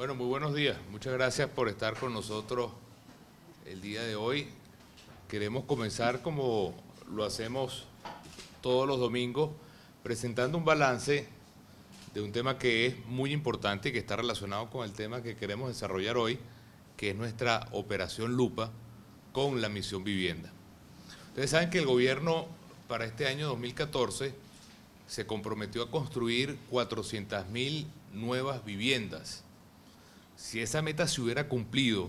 Bueno, muy buenos días. Muchas gracias por estar con nosotros el día de hoy. Queremos comenzar como lo hacemos todos los domingos, presentando un balance de un tema que es muy importante y que está relacionado con el tema que queremos desarrollar hoy, que es nuestra operación Lupa con la misión vivienda. Ustedes saben que el gobierno para este año 2014 se comprometió a construir 400.000 nuevas viviendas si esa meta se hubiera cumplido,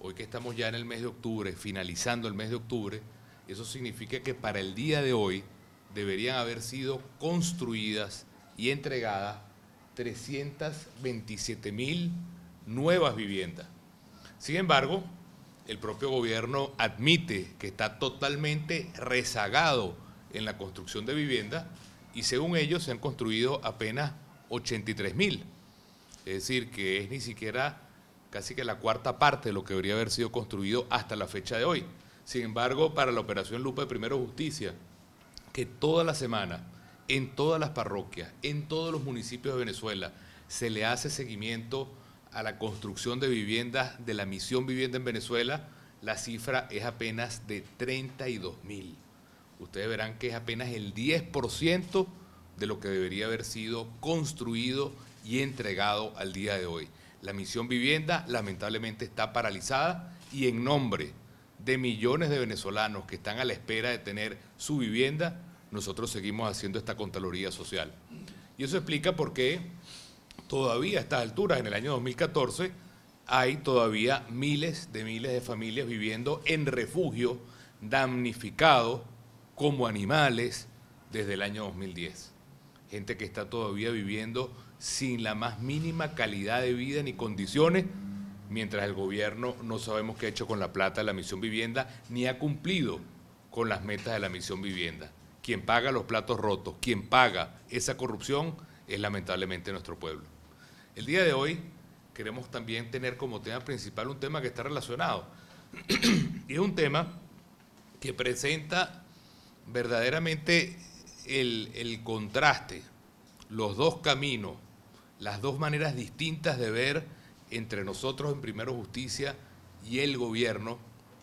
hoy que estamos ya en el mes de octubre, finalizando el mes de octubre, eso significa que para el día de hoy deberían haber sido construidas y entregadas 327 mil nuevas viviendas. Sin embargo, el propio gobierno admite que está totalmente rezagado en la construcción de viviendas y según ellos se han construido apenas 83 mil. Es decir, que es ni siquiera casi que la cuarta parte de lo que debería haber sido construido hasta la fecha de hoy. Sin embargo, para la operación Lupa de Primero Justicia, que toda la semana, en todas las parroquias, en todos los municipios de Venezuela, se le hace seguimiento a la construcción de viviendas de la misión vivienda en Venezuela, la cifra es apenas de 32 mil. Ustedes verán que es apenas el 10% de lo que debería haber sido construido y entregado al día de hoy. La misión vivienda lamentablemente está paralizada y en nombre de millones de venezolanos que están a la espera de tener su vivienda, nosotros seguimos haciendo esta Contraloría Social. Y eso explica por qué todavía a estas alturas, en el año 2014, hay todavía miles de miles de familias viviendo en refugio, damnificados como animales desde el año 2010 gente que está todavía viviendo sin la más mínima calidad de vida ni condiciones, mientras el gobierno no sabemos qué ha hecho con la plata de la misión vivienda, ni ha cumplido con las metas de la misión vivienda. Quien paga los platos rotos, quien paga esa corrupción es lamentablemente nuestro pueblo. El día de hoy queremos también tener como tema principal un tema que está relacionado. y es un tema que presenta verdaderamente el, contraste, los dos caminos, las dos maneras distintas de ver entre nosotros en Primero Justicia y el gobierno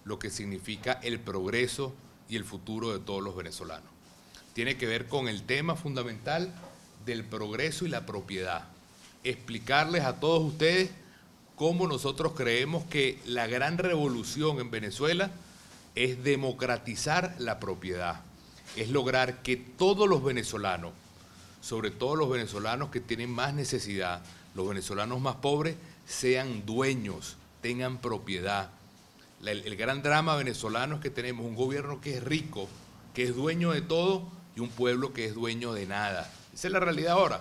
lo que significa el progreso y el futuro de todos los venezolanos. Tiene que ver con el tema fundamental del progreso y la propiedad. Explicarles a todos ustedes cómo nosotros creemos que la gran revolución en Venezuela es democratizar la propiedad es lograr que todos los venezolanos, sobre todo los venezolanos que tienen más necesidad, los venezolanos más pobres, sean dueños, tengan propiedad. El, gran drama venezolano es que tenemos un gobierno que es rico, que es dueño de todo y un pueblo que es dueño de nada. Esa es la realidad ahora.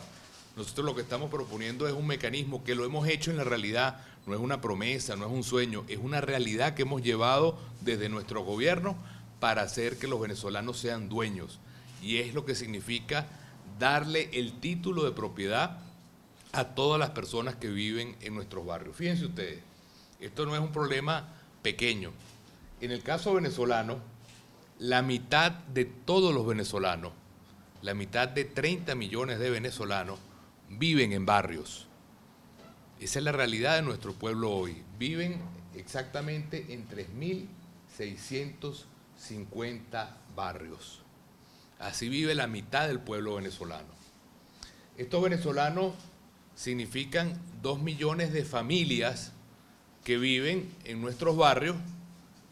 Nosotros lo que estamos proponiendo es un mecanismo que lo hemos hecho en la realidad, no es una promesa, no es un sueño, es una realidad que hemos llevado desde nuestro gobierno para hacer que los venezolanos sean dueños. Y es lo que significa darle el título de propiedad a todas las personas que viven en nuestros barrios. Fíjense ustedes, esto no es un problema pequeño. En el caso venezolano, la mitad de todos los venezolanos, la mitad de 30 millones de venezolanos, viven en barrios. Esa es la realidad de nuestro pueblo hoy. Viven exactamente en 3.600 50 barrios. Así vive la mitad del pueblo venezolano. Estos venezolanos significan 2 millones de familias que viven en nuestros barrios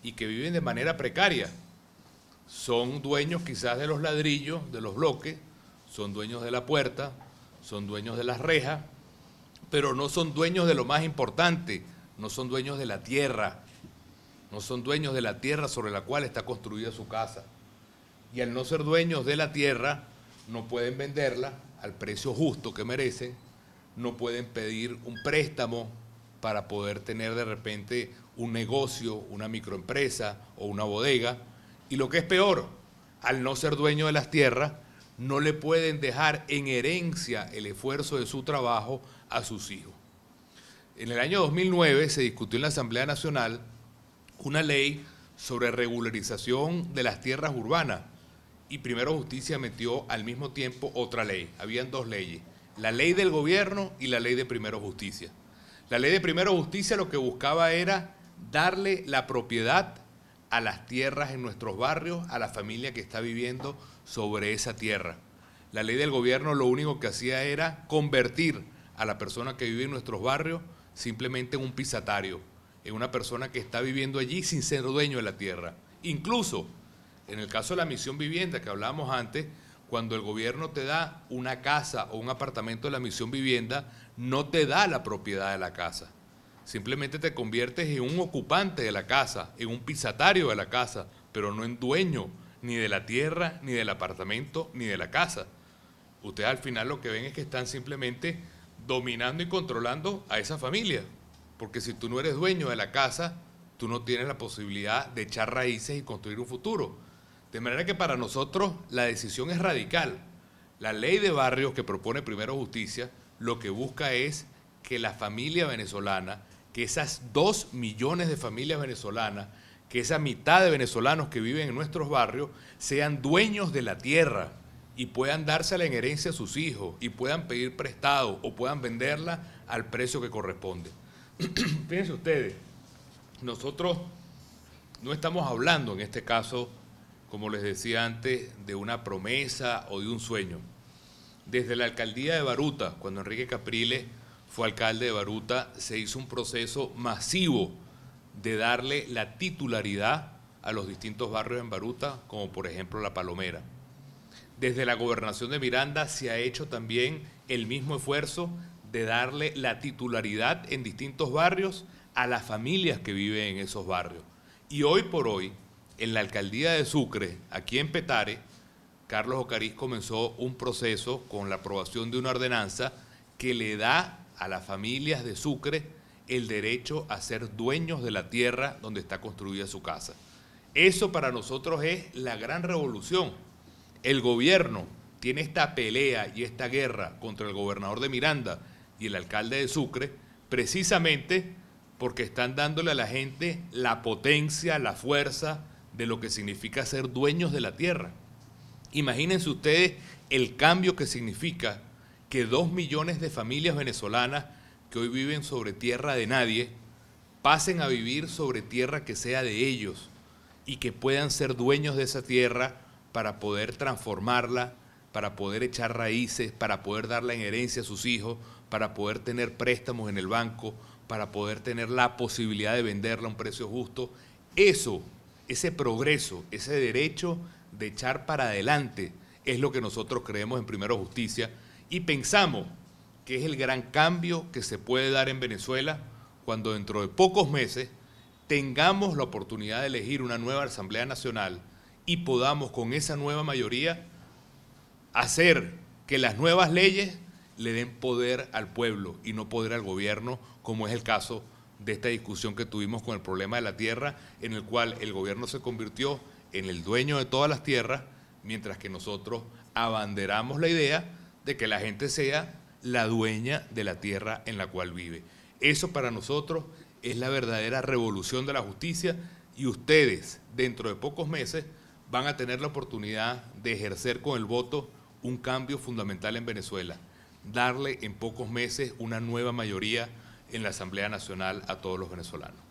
y que viven de manera precaria. Son dueños quizás de los ladrillos, de los bloques, son dueños de la puerta, son dueños de las rejas, pero no son dueños de lo más importante, no son dueños de la tierra, no son dueños de la tierra sobre la cual está construida su casa. Y al no ser dueños de la tierra, no pueden venderla al precio justo que merece, no pueden pedir un préstamo para poder tener de repente un negocio, una microempresa o una bodega. Y lo que es peor, al no ser dueño de las tierras, no le pueden dejar en herencia el esfuerzo de su trabajo a sus hijos. En el año 2009 se discutió en la Asamblea Nacional una ley sobre regularización de las tierras urbanas y Primero Justicia metió al mismo tiempo otra ley. Habían dos leyes, la ley del gobierno y la ley de Primero Justicia. La ley de Primero Justicia lo que buscaba era darle la propiedad a las tierras en nuestros barrios, a la familia que está viviendo sobre esa tierra. La ley del gobierno lo único que hacía era convertir a la persona que vive en nuestros barrios simplemente en un pisatario, en una persona que está viviendo allí sin ser dueño de la tierra. Incluso en el caso de la misión vivienda que hablábamos antes, cuando el gobierno te da una casa o un apartamento de la misión vivienda, no te da la propiedad de la casa. Simplemente te conviertes en un ocupante de la casa, en un pisatario de la casa, pero no en dueño ni de la tierra, ni del apartamento, ni de la casa. Ustedes al final lo que ven es que están simplemente dominando y controlando a esa familia, porque si tú no eres dueño de la casa, tú no tienes la posibilidad de echar raíces y construir un futuro. De manera que para nosotros la decisión es radical. La ley de barrios que propone Primero Justicia lo que busca es que la familia venezolana, que esas dos millones de familias venezolanas, que esa mitad de venezolanos que viven en nuestros barrios sean dueños de la tierra y puedan dársela en herencia a sus hijos y puedan pedir prestado o puedan venderla al precio que corresponde. fíjense ustedes, nosotros no estamos hablando en este caso, como les decía antes, de una promesa o de un sueño. Desde la alcaldía de Baruta, cuando Enrique Capriles fue alcalde de Baruta, se hizo un proceso masivo de darle la titularidad a los distintos barrios en Baruta, como por ejemplo La Palomera. Desde la gobernación de Miranda se ha hecho también el mismo esfuerzo de darle la titularidad en distintos barrios a las familias que viven en esos barrios. Y hoy por hoy, en la alcaldía de Sucre, aquí en Petare, Carlos Ocariz comenzó un proceso con la aprobación de una ordenanza que le da a las familias de Sucre el derecho a ser dueños de la tierra donde está construida su casa. Eso para nosotros es la gran revolución. El gobierno tiene esta pelea y esta guerra contra el gobernador de Miranda, y el alcalde de Sucre, precisamente porque están dándole a la gente la potencia, la fuerza de lo que significa ser dueños de la tierra. Imagínense ustedes el cambio que significa que dos millones de familias venezolanas que hoy viven sobre tierra de nadie pasen a vivir sobre tierra que sea de ellos y que puedan ser dueños de esa tierra para poder transformarla, para poder echar raíces, para poder dar en herencia a sus hijos, para poder tener préstamos en el banco, para poder tener la posibilidad de venderla a un precio justo. Eso, ese progreso, ese derecho de echar para adelante es lo que nosotros creemos en Primero Justicia y pensamos que es el gran cambio que se puede dar en Venezuela cuando dentro de pocos meses tengamos la oportunidad de elegir una nueva Asamblea Nacional y podamos con esa nueva mayoría hacer que las nuevas leyes le den poder al pueblo y no poder al gobierno, como es el caso de esta discusión que tuvimos con el problema de la tierra, en el cual el gobierno se convirtió en el dueño de todas las tierras, mientras que nosotros abanderamos la idea de que la gente sea la dueña de la tierra en la cual vive. Eso para nosotros es la verdadera revolución de la justicia y ustedes dentro de pocos meses van a tener la oportunidad de ejercer con el voto un cambio fundamental en Venezuela darle en pocos meses una nueva mayoría en la Asamblea Nacional a todos los venezolanos.